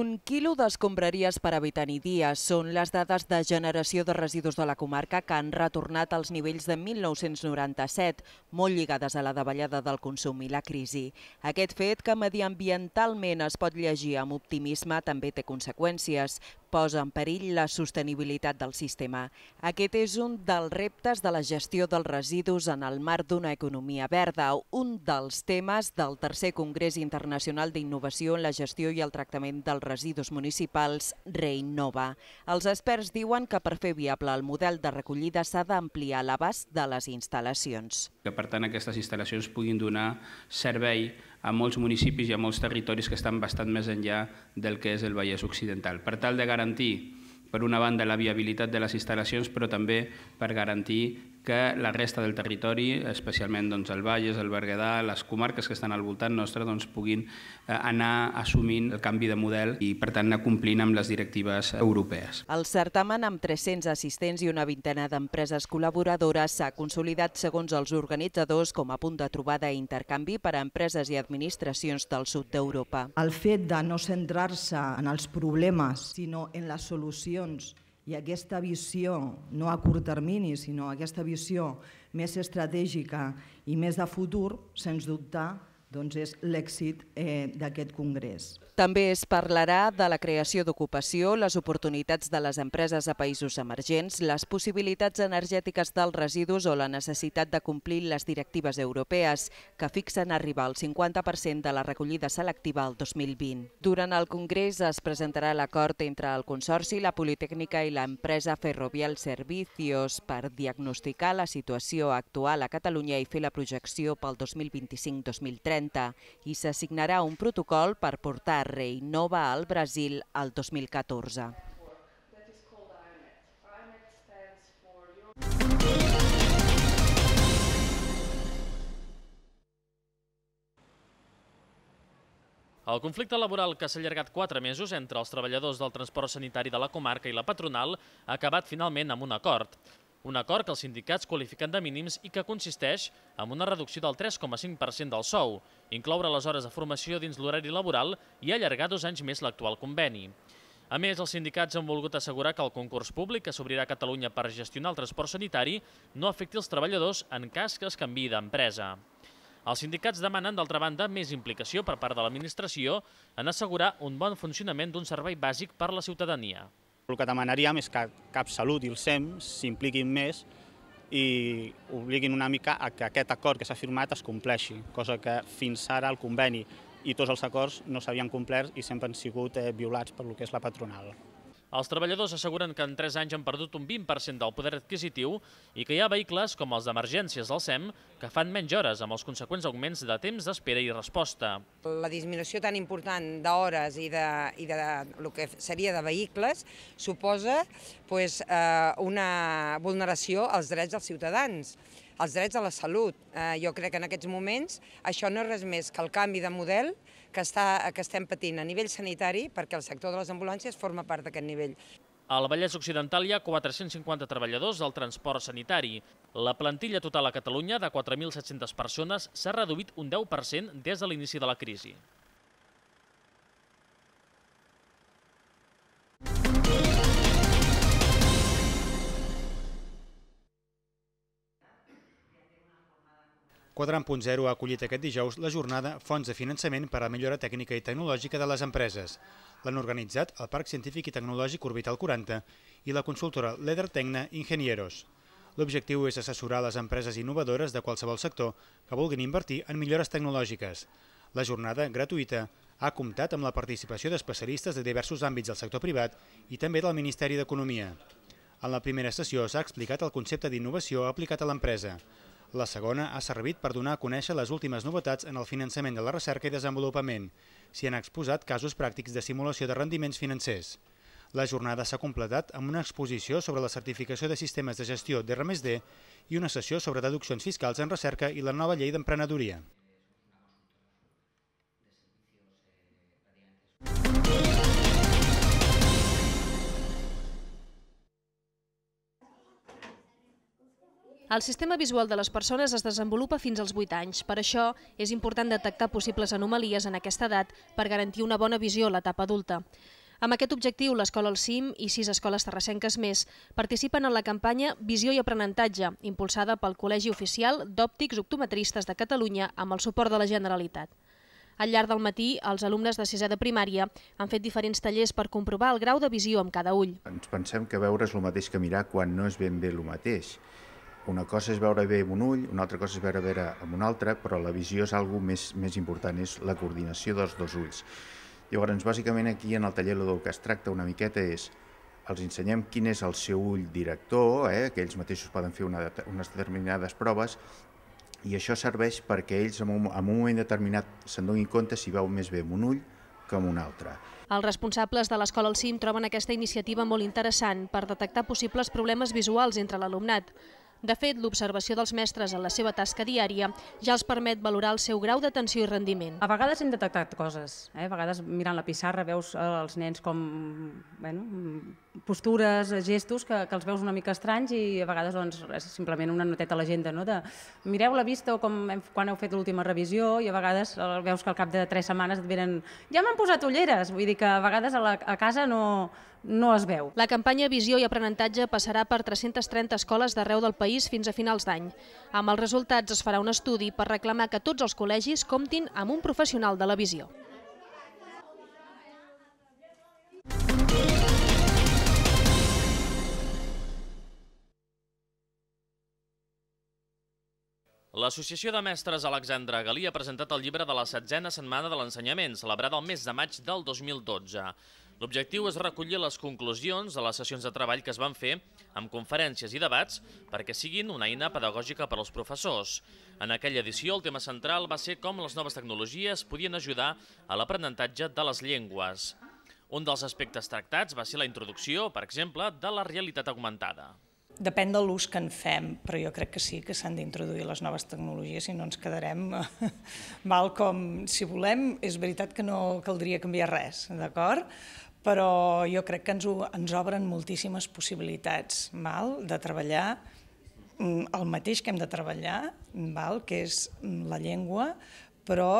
Un quilo d'escombraries per habitant i dia són les dades de generació de residus de la comarca que han retornat als nivells de 1997, molt lligades a la davallada del consum i la crisi. Aquest fet, que mediambientalment es pot llegir amb optimisme, també té conseqüències, posa en perill la sostenibilitat del sistema. Aquest és un dels reptes de la gestió dels residus en el marc d'una economia verda, un dels temes del tercer Congrés Internacional d'Innovació en la gestió i el tractament dels residus municipals Reinnova. Els experts diuen que per fer viable el model de recollida s'ha d'ampliar l'abast de les instal·lacions. Que, per tant, aquestes instal·lacions puguin donar servei a molts municipis i a molts territoris que estan bastant més enllà del que és el Vallès Occidental, per tal de garantir per una banda la viabilitat de les instal·lacions, però també per garantir que la resta del territori, especialment doncs, el Valles, el Berguedà, les comarques que estan al voltant nostre, doncs, puguin eh, anar assumint el canvi de model i, per tant, anar complint amb les directives europees. El certamen, amb 300 assistents i una vintena d'empreses col·laboradores, s'ha consolidat, segons els organitzadors, com a punt de trobada i intercanvi per a empreses i administracions del sud d'Europa. El fet de no centrar-se en els problemes, sinó en les solucions i aquesta visió, no a curt termini, sinó aquesta visió més estratègica i més de futur, sens dubte doncs és l'èxit eh, d'aquest congrés. També es parlarà de la creació d'ocupació, les oportunitats de les empreses a països emergents, les possibilitats energètiques dels residus o la necessitat de complir les directives europees, que fixen arribar al 50% de la recollida selectiva al 2020. Durant el congrés es presentarà l'acord entre el Consorci, la Politécnica i l'empresa Ferrovial Servicios per diagnosticar la situació actual a Catalunya i fer la projecció pel 2025-2030 2030 i s'assignarà un protocol per portar Rei Nova al Brasil el 2014. El conflicte laboral que s'ha allargat 4 mesos entre els treballadors del transport sanitari de la comarca i la patronal ha acabat finalment amb un acord. Un acord que els sindicats qualifiquen de mínims i que consisteix en una reducció del 3,5% del sou, incloure les hores de formació dins l'horari laboral i allargar dos anys més l'actual conveni. A més, els sindicats han volgut assegurar que el concurs públic que s'obrirà a Catalunya per gestionar el transport sanitari no afecti els treballadors en cas que es canvi d'empresa. Els sindicats demanen, d'altra banda, més implicació per part de l'administració en assegurar un bon funcionament d'un servei bàsic per a la ciutadania. El que demanaríem és que cap salut i el SEM s'impliquin més i obliguin una mica a que aquest acord que s'ha firmat es compleixi, cosa que fins ara el conveni i tots els acords no s'havien complert i sempre han sigut eh, violats per lo que és la patronal. Els treballadors asseguren que en 3 anys han perdut un 20% del poder adquisitiu i que hi ha vehicles com els d'emergències del SEM que fan menys hores amb els conseqüents augments de temps d'espera i resposta. La disminució tan important d'hores i, de, i de, el que seria de vehicles suposa pues, eh, una vulneració als drets dels ciutadans els drets a la salut. Eh, jo crec que en aquests moments això no és res més que el canvi de model que, està, que estem patint a nivell sanitari, perquè el sector de les ambulàncies forma part d'aquest nivell. A la Vallès Occidental hi ha 450 treballadors del transport sanitari. La plantilla total a Catalunya de 4.700 persones s'ha reduït un 10% des de l'inici de la crisi. 4.0 ha acollit aquest dijous la jornada Fons de finançament per a la millora tècnica i tecnològica de les empreses. L'han organitzat el Parc Científic i Tecnològic Orbital 40 i la consultora Leder Tecna Ingenieros. L'objectiu és assessorar les empreses innovadores de qualsevol sector que vulguin invertir en millores tecnològiques. La jornada, gratuïta, ha comptat amb la participació d'especialistes de diversos àmbits del sector privat i també del Ministeri d'Economia. En la primera sessió s'ha explicat el concepte d'innovació aplicat a l'empresa. La segona ha servit per donar a conèixer les últimes novetats en el finançament de la recerca i desenvolupament. S'hi han exposat casos pràctics de simulació de rendiments financers. La jornada s'ha completat amb una exposició sobre la certificació de sistemes de gestió d'R+D i una sessió sobre deduccions fiscals en recerca i la nova llei d'emprenedoria. El sistema visual de les persones es desenvolupa fins als 8 anys. Per això és important detectar possibles anomalies en aquesta edat per garantir una bona visió a l'etapa adulta. Amb aquest objectiu, l'Escola El Cim i sis escoles terrassenques més participen en la campanya Visió i Aprenentatge, impulsada pel Col·legi Oficial d'Òptics Optometristes de Catalunya amb el suport de la Generalitat. Al llarg del matí, els alumnes de sisè de primària han fet diferents tallers per comprovar el grau de visió amb cada ull. Ens pensem que veure és el mateix que mirar quan no és ben bé el mateix una cosa és veure bé amb un ull, una altra cosa és veure bé amb un altre, però la visió és algo més, més important, és la coordinació dels dos ulls. Llavors, bàsicament aquí en el taller del que es tracta una miqueta és els ensenyem quin és el seu ull director, eh, que ells mateixos poden fer una, unes determinades proves, i això serveix perquè ells en un, en un moment determinat se'n donin compte si veu més bé amb un ull que amb un altre. Els responsables de l'Escola al CIM troben aquesta iniciativa molt interessant per detectar possibles problemes visuals entre l'alumnat. De fet, l'observació dels mestres en la seva tasca diària ja els permet valorar el seu grau d'atenció i rendiment. A vegades hem detectat coses, eh? a vegades mirant la pissarra veus eh, els nens com bueno, postures, gestos que, que els veus una mica estranys i a vegades doncs, és simplement una noteta a l'agenda, no? de mireu la vista o com hem, quan heu fet l'última revisió i a vegades veus que al cap de tres setmanes et venen ja m'han posat ulleres, vull dir que a vegades a, la, a casa no, no es veu. La campanya Visió i Aprenentatge passarà per 330 escoles d'arreu del país fins a finals d'any. Amb els resultats es farà un estudi per reclamar que tots els col·legis comptin amb un professional de la visió. L'Associació de Mestres Alexandra Galí ha presentat el llibre de la setzena setmana de l'ensenyament, celebrada el mes de maig del 2012. L'objectiu és recollir les conclusions de les sessions de treball que es van fer amb conferències i debats perquè siguin una eina pedagògica per als professors. En aquella edició, el tema central va ser com les noves tecnologies podien ajudar a l'aprenentatge de les llengües. Un dels aspectes tractats va ser la introducció, per exemple, de la realitat augmentada depèn de l'ús que en fem, però jo crec que sí que s'han d'introduir les noves tecnologies i no ens quedarem eh, mal com si volem. És veritat que no caldria canviar res, d'acord? Però jo crec que ens, ho, ens obren moltíssimes possibilitats mal de treballar mm, el mateix que hem de treballar, val? que és mm, la llengua, però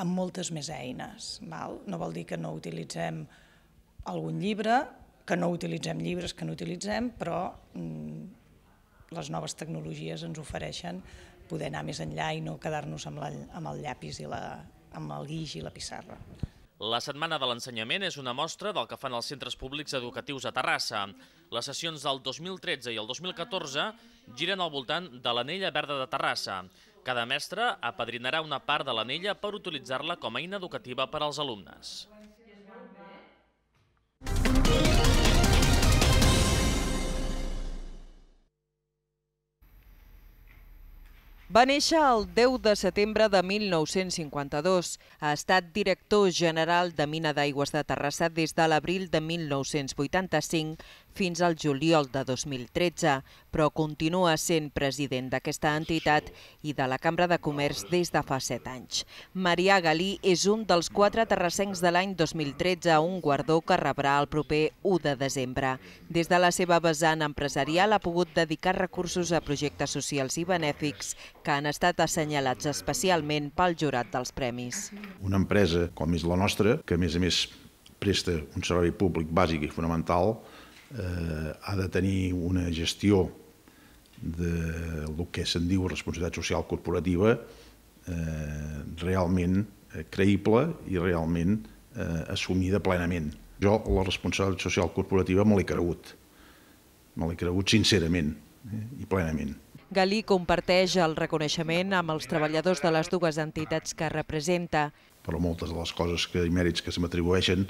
amb moltes més eines. Val? No vol dir que no utilitzem algun llibre, que no utilitzem llibres, que no utilitzem, però mm, les noves tecnologies ens ofereixen poder anar més enllà i no quedar-nos amb, la, amb el llapis i la, amb el guix i la pissarra. La Setmana de l'Ensenyament és una mostra del que fan els centres públics educatius a Terrassa. Les sessions del 2013 i el 2014 giren al voltant de l'anella verda de Terrassa. Cada mestre apadrinarà una part de l'anella per utilitzar-la com a eina educativa per als alumnes. Va néixer el 10 de setembre de 1952. Ha estat director general de Mina d'Aigües de Terrassa des de l'abril de 1985 fins al juliol de 2013, però continua sent president d'aquesta entitat i de la Cambra de Comerç des de fa set anys. Marià Galí és un dels quatre terrassencs de l'any 2013, un guardó que rebrà el proper 1 de desembre. Des de la seva vessant empresarial ha pogut dedicar recursos a projectes socials i benèfics que han estat assenyalats especialment pel jurat dels premis. Una empresa com és la nostra, que a més a més presta un servei públic bàsic i fonamental, eh, ha de tenir una gestió de del que se'n diu responsabilitat social corporativa eh, realment eh, creïble i realment eh, assumida plenament. Jo la responsabilitat social corporativa me l'he cregut, me l'he cregut sincerament eh, i plenament. Galí comparteix el reconeixement amb els treballadors de les dues entitats que representa. Però moltes de les coses que, i mèrits que se m'atribueixen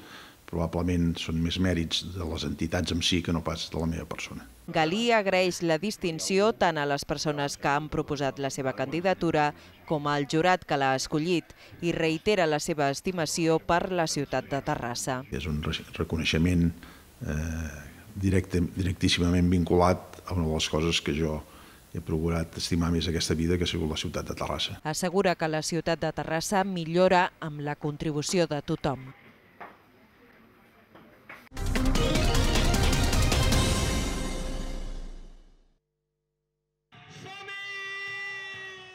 probablement són més mèrits de les entitats en si que no pas de la meva persona. Galí agraeix la distinció tant a les persones que han proposat la seva candidatura com al jurat que l'ha escollit i reitera la seva estimació per la ciutat de Terrassa. És un reconeixement eh, directíssimament vinculat a una de les coses que jo he procurat estimar més aquesta vida que ha sigut la ciutat de Terrassa. Assegura que la ciutat de Terrassa millora amb la contribució de tothom.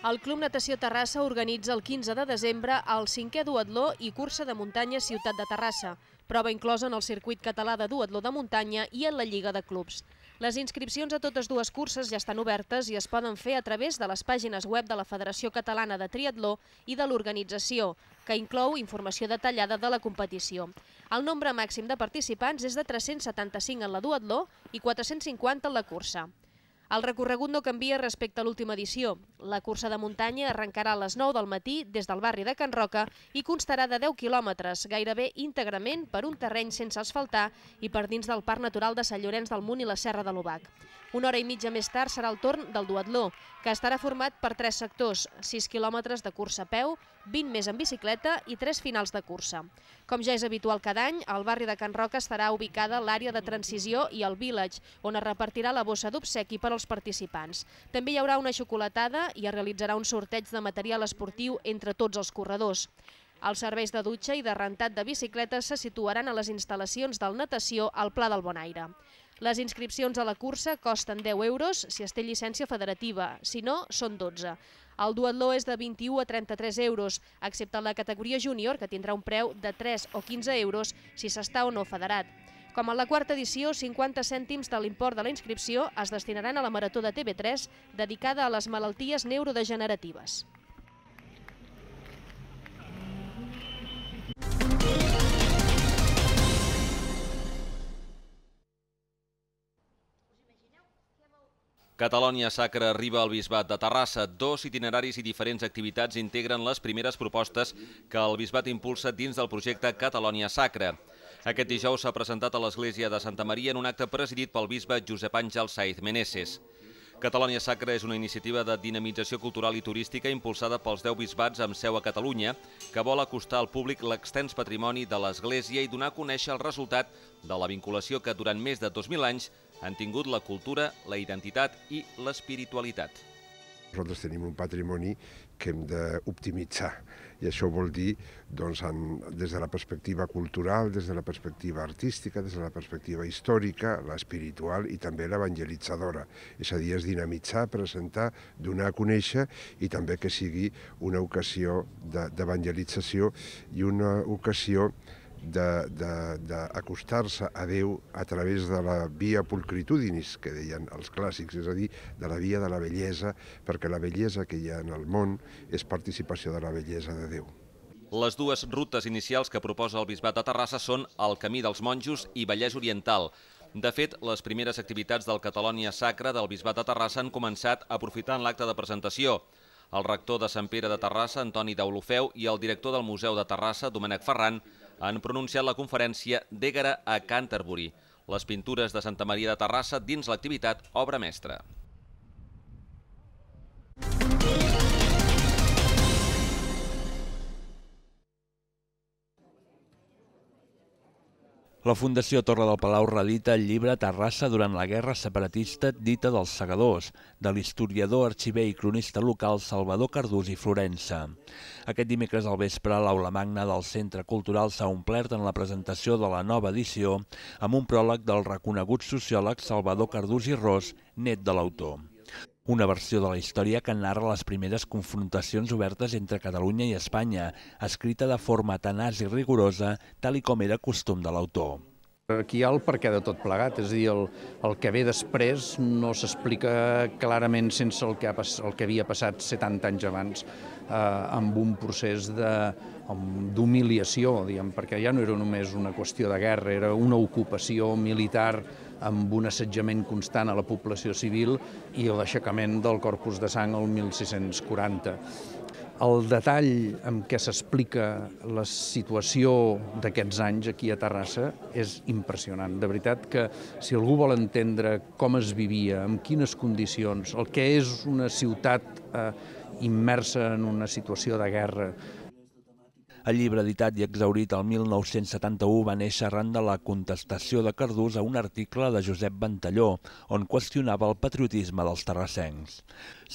El Club Natació Terrassa organitza el 15 de desembre el cinquè duatló i cursa de muntanya Ciutat de Terrassa, prova inclosa en el circuit català de duatló de muntanya i en la Lliga de Clubs. Les inscripcions a totes dues curses ja estan obertes i es poden fer a través de les pàgines web de la Federació Catalana de Triatló i de l'organització, que inclou informació detallada de la competició. El nombre màxim de participants és de 375 en la duatló i 450 en la cursa. El recorregut no canvia respecte a l'última edició. La cursa de muntanya arrencarà a les 9 del matí des del barri de Can Roca i constarà de 10 quilòmetres, gairebé íntegrament per un terreny sense asfaltar i per dins del Parc Natural de Sant Llorenç del Munt i la Serra de l'Ubac. Una hora i mitja més tard serà el torn del duatló, que estarà format per tres sectors, 6 quilòmetres de cursa a peu, 20 més en bicicleta i 3 finals de cursa. Com ja és habitual cada any, al barri de Can Roca estarà ubicada l'àrea de transició i el village, on es repartirà la bossa d'obsequi per als participants. També hi haurà una xocolatada i es realitzarà un sorteig de material esportiu entre tots els corredors. Els serveis de dutxa i de rentat de bicicletes se situaran a les instal·lacions del Natació al Pla del Bonaire. Les inscripcions a la cursa costen 10 euros si es té llicència federativa, si no, són 12. El duatló és de 21 a 33 euros, excepte la categoria júnior, que tindrà un preu de 3 o 15 euros si s'està o no federat. Com en la quarta edició, 50 cèntims de l'import de la inscripció es destinaran a la Marató de TV3, dedicada a les malalties neurodegeneratives. Catalònia Sacra arriba al Bisbat de Terrassa. Dos itineraris i diferents activitats integren les primeres propostes que el Bisbat impulsa dins del projecte Catalònia Sacra. Aquest dijous s'ha presentat a l'Església de Santa Maria en un acte presidit pel bisbe Josep Àngel Saiz Meneses. Catalònia Sacra és una iniciativa de dinamització cultural i turística impulsada pels 10 bisbats amb seu a Catalunya, que vol acostar al públic l'extens patrimoni de l'Església i donar a conèixer el resultat de la vinculació que durant més de 2.000 anys han tingut la cultura, la identitat i l'espiritualitat. Nosaltres tenim un patrimoni que hem d'optimitzar i això vol dir doncs, en, des de la perspectiva cultural, des de la perspectiva artística, des de la perspectiva històrica, l'espiritual i també l'evangelitzadora. És a dir, és dinamitzar, presentar, donar a conèixer i també que sigui una ocasió d'evangelització i una ocasió d'acostar-se a Déu a través de la via pulcritudinis, que deien els clàssics, és a dir, de la via de la bellesa, perquè la bellesa que hi ha en el món és participació de la bellesa de Déu. Les dues rutes inicials que proposa el Bisbat de Terrassa són el Camí dels Monjos i Vallès Oriental. De fet, les primeres activitats del Catalònia Sacra del Bisbat de Terrassa han començat aprofitant l'acte de presentació. El rector de Sant Pere de Terrassa, Antoni Daulofeu, i el director del Museu de Terrassa, Domènec Ferran, han pronunciat la conferència d'Ègara a Canterbury. Les pintures de Santa Maria de Terrassa dins l'activitat Obra Mestra. La Fundació Torre del Palau relita el llibre Terrassa durant la guerra separatista dita dels segadors, de l'historiador, arxiver i cronista local Salvador Cardús i Florença. Aquest dimecres al vespre, l'aula magna del Centre Cultural s'ha omplert en la presentació de la nova edició amb un pròleg del reconegut sociòleg Salvador Cardús i Ros, net de l'autor una versió de la història que narra les primeres confrontacions obertes entre Catalunya i Espanya, escrita de forma tenaç i rigorosa, tal i com era costum de l'autor. Aquí hi ha el perquè de tot plegat, és a dir, el, el que ve després no s'explica clarament sense el que, ha, el que havia passat 70 anys abans eh, amb un procés d'humiliació, perquè ja no era només una qüestió de guerra, era una ocupació militar amb un assetjament constant a la població civil i l'aixecament del corpus de sang el 1640 el detall amb què s'explica la situació d'aquests anys aquí a Terrassa és impressionant. De veritat que si algú vol entendre com es vivia, en quines condicions, el que és una ciutat eh, immersa en una situació de guerra, el llibre editat i exaurit el 1971 va néixer arran de la contestació de Cardús a un article de Josep Ventalló, on qüestionava el patriotisme dels terrassencs.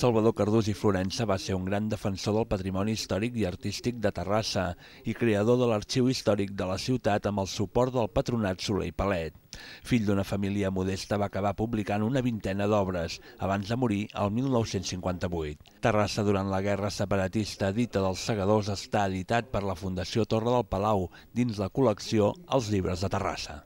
Salvador Cardús i Florença va ser un gran defensor del patrimoni històric i artístic de Terrassa i creador de l'Arxiu Històric de la ciutat amb el suport del Patronat Soler i Palet. Fill d'una família modesta, va acabar publicant una vintena d'obres abans de morir al 1958. Terrassa durant la guerra separatista dita dels segadors està editat per la Fundació Torre del Palau dins la col·lecció Els llibres de Terrassa.